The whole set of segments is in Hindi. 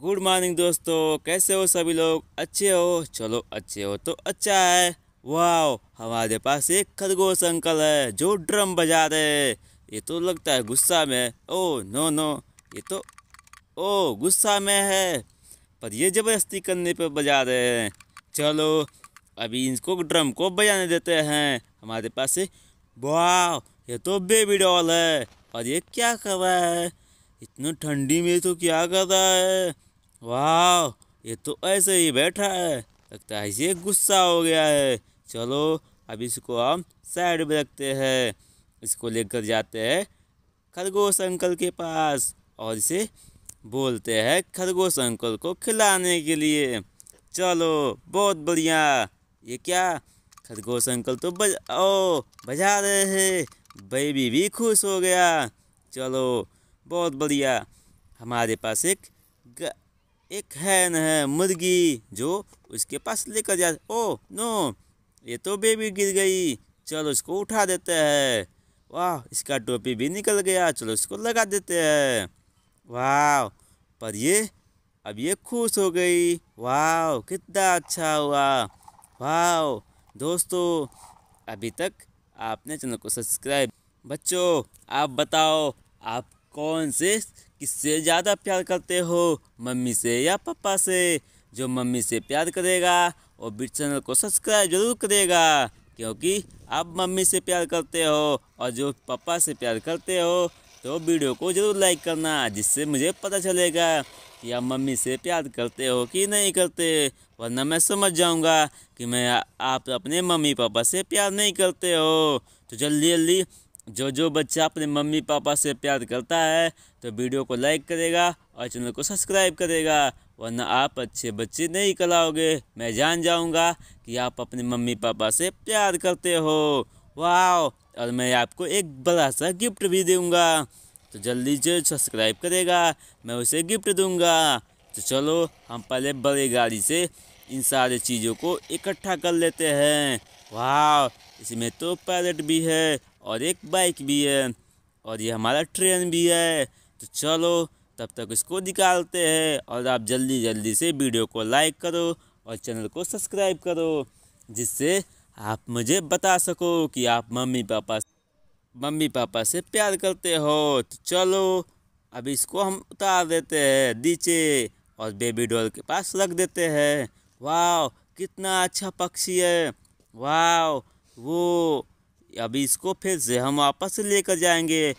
गुड मॉर्निंग दोस्तों कैसे हो सभी लोग अच्छे हो चलो अच्छे हो तो अच्छा है वाह हमारे पास एक खरगोश अंकल है जो ड्रम बजा रहे ये तो लगता है गुस्सा में ओ नो नो ये तो ओ गुस्सा में है पर ये ज़बरदस्ती करने पर बजा रहे हैं चलो अभी इनको ड्रम को बजाने देते हैं हमारे पास वाह ये तो बेबी डॉल है और ये क्या कवा है इतना ठंडी में तो क्या कर रहा है वाह ये तो ऐसे ही बैठा है लगता है इसे गुस्सा हो गया है चलो अब इसको हम साइड में रखते हैं इसको लेकर जाते हैं खरगोश अंकल के पास और इसे बोलते हैं खरगोश अंकल को खिलाने के लिए चलो बहुत बढ़िया ये क्या खरगोश अंकल तो बज ओ बजा रहे हैं बेबी भी खुश हो गया चलो बहुत बढ़िया हमारे पास एक ग, एक हैन है मुर्गी जो उसके पास लेकर जा ओ नो ये तो बेबी गिर गई चलो उसको उठा देते हैं वाह इसका टोपी भी निकल गया चलो इसको लगा देते हैं वाह पर ये अब ये खुश हो गई वाह कितना अच्छा हुआ वाह दोस्तों अभी तक आपने चैनल को सब्सक्राइब बच्चों आप बताओ आप कौन से किससे ज़्यादा प्यार करते हो मम्मी से या पापा से जो मम्मी से प्यार करेगा वो बिट चैनल को सब्सक्राइब जरूर करेगा क्योंकि आप मम्मी से प्यार करते हो और जो पापा से प्यार करते हो तो वीडियो को ज़रूर लाइक करना जिससे मुझे पता चलेगा कि आप मम्मी से प्यार करते हो कि नहीं करते वरना मैं समझ जाऊंगा कि मैं आप अपने मम्मी पापा से प्यार नहीं करते हो तो जल्दी जल्दी जो जो बच्चा अपने मम्मी पापा से प्यार करता है तो वीडियो को लाइक करेगा और चैनल को सब्सक्राइब करेगा वरना आप अच्छे बच्चे नहीं कलाओगे मैं जान जाऊंगा कि आप अपने मम्मी पापा से प्यार करते हो वाह और मैं आपको एक बड़ा सा गिफ्ट भी दूंगा तो जल्दी से सब्सक्राइब करेगा मैं उसे गिफ्ट दूंगा तो चलो हम पहले बड़ी गाड़ी से इन सारे चीज़ों को इकट्ठा कर लेते हैं वाह इसमें तो पैलेट भी है और एक बाइक भी है और ये हमारा ट्रेन भी है तो चलो तब तक इसको निकालते हैं और आप जल्दी जल्दी से वीडियो को लाइक करो और चैनल को सब्सक्राइब करो जिससे आप मुझे बता सको कि आप मम्मी पापा मम्मी पापा से प्यार करते हो तो चलो अब इसको हम उतार देते हैं नीचे और बेबी डॉल के पास रख देते हैं वाह कितना अच्छा पक्षी है वाह वो अभी इसको फिर से हम वापस लेकर जाएंगे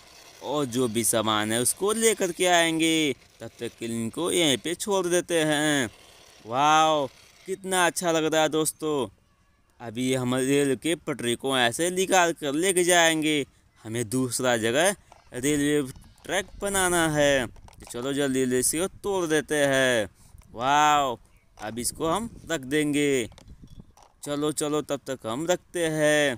और जो भी सामान है उसको लेकर के आएंगे तब तक के इनको यहीं पे छोड़ देते हैं वाह कितना अच्छा लग रहा है दोस्तों अभी हम रेल के पटरी को ऐसे निकाल कर लेके जाएंगे हमें दूसरा जगह रेलवे ट्रैक बनाना है तो चलो जल्दी जल्दी इसको तोड़ देते हैं वाह अब इसको हम रख देंगे चलो चलो तब तक हम रखते हैं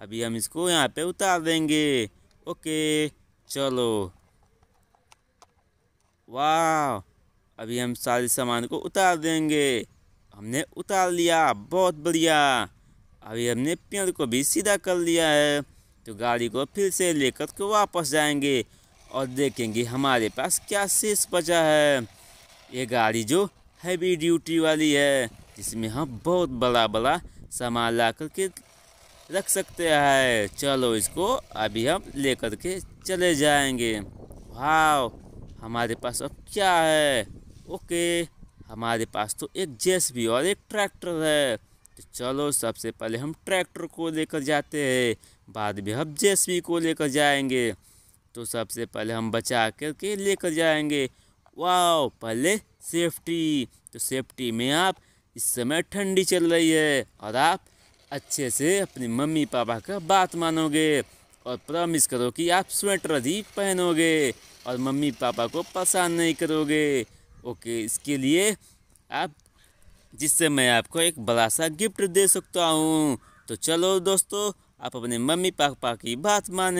अभी हम इसको यहाँ पे उतार देंगे ओके चलो वाह अभी हम सारे सामान को उतार देंगे हमने उतार लिया बहुत बढ़िया अभी हमने पेड़ को भी सीधा कर लिया है तो गाड़ी को फिर से लेकर के वापस जाएंगे और देखेंगे हमारे पास क्या शेष बचा है ये गाड़ी जो हैवी ड्यूटी वाली है जिसमें हम बहुत बड़ा बड़ा सामान ला करके रख सकते हैं चलो इसको अभी हम ले कर के चले जाएंगे वाह हमारे पास अब क्या है ओके हमारे पास तो एक भी और एक ट्रैक्टर है तो चलो सबसे पहले हम ट्रैक्टर को लेकर जाते हैं बाद में हम जेसबी को लेकर जाएंगे तो सबसे पहले हम बचा करके लेकर जाएंगे वाओ पहले सेफ्टी तो सेफ्टी में आप इस समय ठंडी चल रही है और आप अच्छे से अपनी मम्मी पापा का बात मानोगे और प्रॉमिस करो कि आप स्वेटर ही पहनोगे और मम्मी पापा को पसंद नहीं करोगे ओके इसके लिए आप जिससे मैं आपको एक बड़ा सा गिफ्ट दे सकता हूँ तो चलो दोस्तों आप अपने मम्मी पापा की बात माने